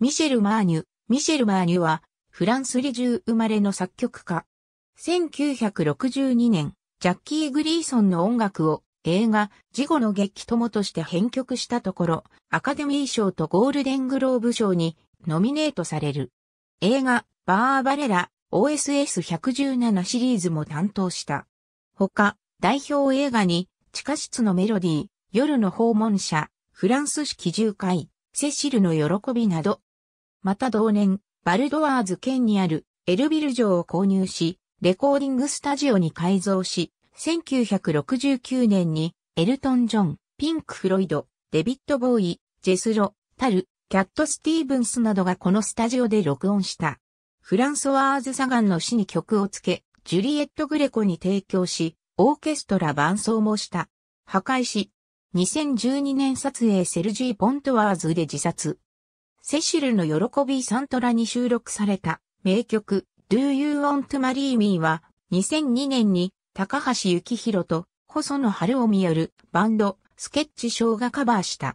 ミシェル・マーニュ。ミシェル・マーニュは、フランスリ中生まれの作曲家。1962年、ジャッキー・グリーソンの音楽を映画、事後の劇友として編曲したところ、アカデミー賞とゴールデングローブ賞にノミネートされる。映画、バーバレラ、OSS117 シリーズも担当した。他、代表映画に、地下室のメロディー、夜の訪問者、フランス式重会、セシルの喜びなど、また同年、バルドワーズ県にあるエルビル城を購入し、レコーディングスタジオに改造し、1969年にエルトン・ジョン、ピンク・フロイド、デビッド・ボーイ、ジェスロ、タル、キャット・スティーブンスなどがこのスタジオで録音した。フランソワーズ・サガンの詩に曲をつけ、ジュリエット・グレコに提供し、オーケストラ伴奏もした。破壊し、2012年撮影セルジー・ポントワーズで自殺。セシルの喜びサントラに収録された名曲 Do You Want Marry Me は2002年に高橋幸宏と細野晴臣よるバンドスケッチショーがカバーした。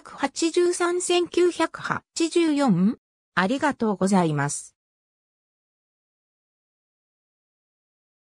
983-1984? ありがとうございます。